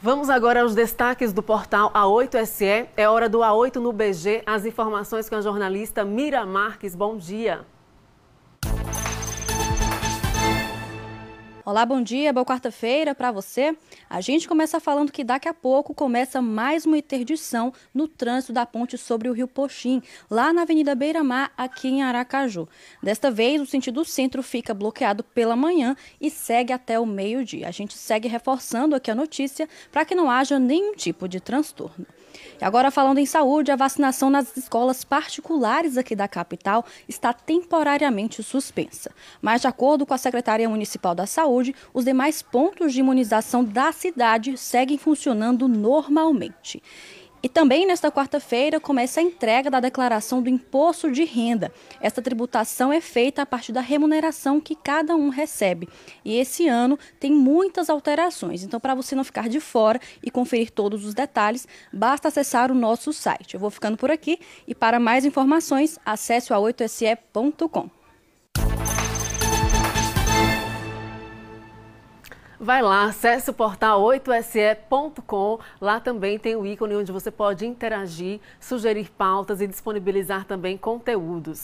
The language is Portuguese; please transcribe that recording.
Vamos agora aos destaques do portal A8SE. É hora do A8 no BG. As informações com a jornalista Mira Marques. Bom dia. Olá, bom dia, boa quarta-feira para você. A gente começa falando que daqui a pouco começa mais uma interdição no trânsito da ponte sobre o Rio Poxim, lá na Avenida Beira Mar, aqui em Aracaju. Desta vez, o sentido centro fica bloqueado pela manhã e segue até o meio-dia. A gente segue reforçando aqui a notícia para que não haja nenhum tipo de transtorno. E agora falando em saúde, a vacinação nas escolas particulares aqui da capital está temporariamente suspensa. Mas de acordo com a secretária municipal da Saúde, saúde, os demais pontos de imunização da cidade seguem funcionando normalmente. E também nesta quarta-feira começa a entrega da declaração do imposto de renda. Esta tributação é feita a partir da remuneração que cada um recebe. E esse ano tem muitas alterações. Então, para você não ficar de fora e conferir todos os detalhes, basta acessar o nosso site. Eu vou ficando por aqui e para mais informações, acesse a 8se.com. Vai lá, acesse o portal 8se.com. Lá também tem o ícone onde você pode interagir, sugerir pautas e disponibilizar também conteúdos.